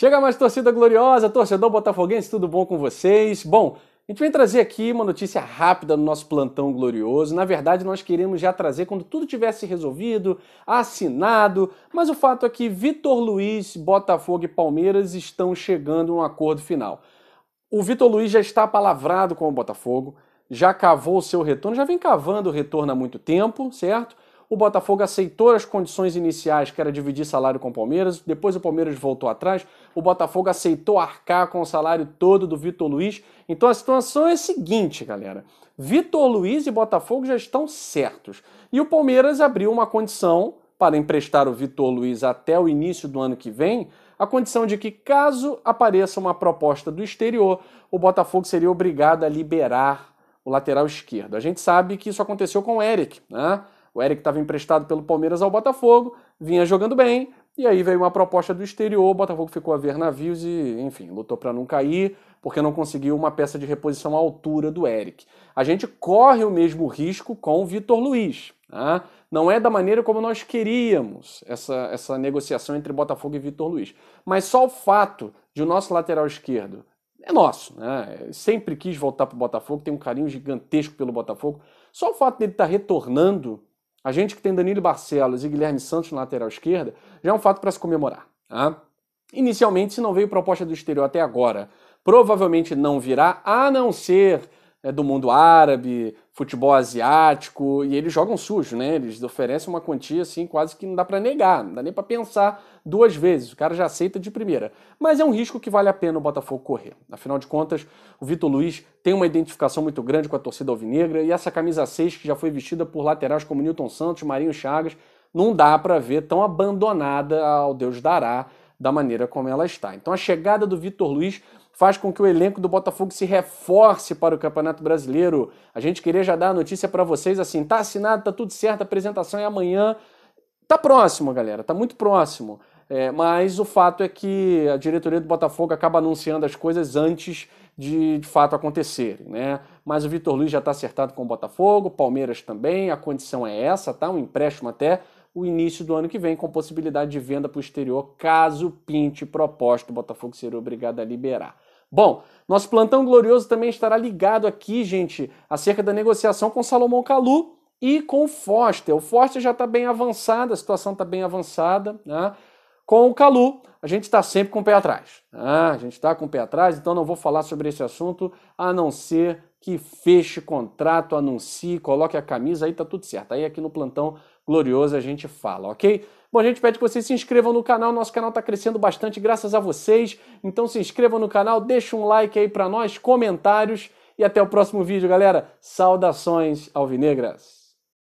Chega mais torcida gloriosa, torcedor botafoguense, tudo bom com vocês? Bom, a gente vem trazer aqui uma notícia rápida no nosso plantão glorioso. Na verdade, nós queremos já trazer quando tudo tivesse resolvido, assinado, mas o fato é que Vitor Luiz, Botafogo e Palmeiras estão chegando a um acordo final. O Vitor Luiz já está palavrado com o Botafogo, já cavou o seu retorno, já vem cavando o retorno há muito tempo, certo? o Botafogo aceitou as condições iniciais, que era dividir salário com o Palmeiras, depois o Palmeiras voltou atrás, o Botafogo aceitou arcar com o salário todo do Vitor Luiz. Então a situação é a seguinte, galera. Vitor Luiz e Botafogo já estão certos. E o Palmeiras abriu uma condição para emprestar o Vitor Luiz até o início do ano que vem, a condição de que, caso apareça uma proposta do exterior, o Botafogo seria obrigado a liberar o lateral esquerdo. A gente sabe que isso aconteceu com o Eric, né? O Eric estava emprestado pelo Palmeiras ao Botafogo, vinha jogando bem, e aí veio uma proposta do exterior, o Botafogo ficou a ver navios e, enfim, lutou para não cair, porque não conseguiu uma peça de reposição à altura do Eric. A gente corre o mesmo risco com o Vitor Luiz. Tá? Não é da maneira como nós queríamos essa, essa negociação entre Botafogo e Vitor Luiz. Mas só o fato de o nosso lateral esquerdo é nosso, né? Sempre quis voltar para o Botafogo, tem um carinho gigantesco pelo Botafogo. Só o fato dele estar tá retornando a gente que tem Danilo Barcelos e Guilherme Santos na lateral esquerda já é um fato para se comemorar. Tá? Inicialmente, se não veio proposta do exterior até agora, provavelmente não virá, a não ser é, do mundo árabe, futebol asiático, e eles jogam sujo, né? Eles oferecem uma quantia assim quase que não dá para negar, não dá nem para pensar duas vezes, o cara já aceita de primeira. Mas é um risco que vale a pena o Botafogo correr. Afinal de contas, o Vitor Luiz tem uma identificação muito grande com a torcida alvinegra e essa camisa 6 que já foi vestida por laterais como Newton Santos, Marinho Chagas, não dá para ver tão abandonada ao Deus dará da maneira como ela está. Então a chegada do Vitor Luiz faz com que o elenco do Botafogo se reforce para o Campeonato Brasileiro. A gente queria já dar a notícia para vocês assim, tá assinado, tá tudo certo, a apresentação é amanhã. Tá próximo, galera, tá muito próximo. É, mas o fato é que a diretoria do Botafogo acaba anunciando as coisas antes de, de fato acontecerem, né? Mas o Vitor Luiz já está acertado com o Botafogo, Palmeiras também, a condição é essa, tá? Um empréstimo até o início do ano que vem, com possibilidade de venda para o exterior, caso pinte proposta, o Botafogo seria obrigado a liberar. Bom, nosso plantão glorioso também estará ligado aqui, gente, acerca da negociação com Salomão Calu e com o Foster. O Foster já está bem avançado, a situação está bem avançada, né? Com o Calu, a gente está sempre com o pé atrás. Né? a gente está com o pé atrás, então não vou falar sobre esse assunto, a não ser que feche contrato, anuncie, coloque a camisa, aí tá tudo certo. Aí aqui no plantão glorioso a gente fala, ok? Bom, a gente pede que vocês se inscrevam no canal, nosso canal está crescendo bastante graças a vocês, então se inscrevam no canal, deixa um like aí para nós, comentários e até o próximo vídeo, galera. Saudações alvinegras!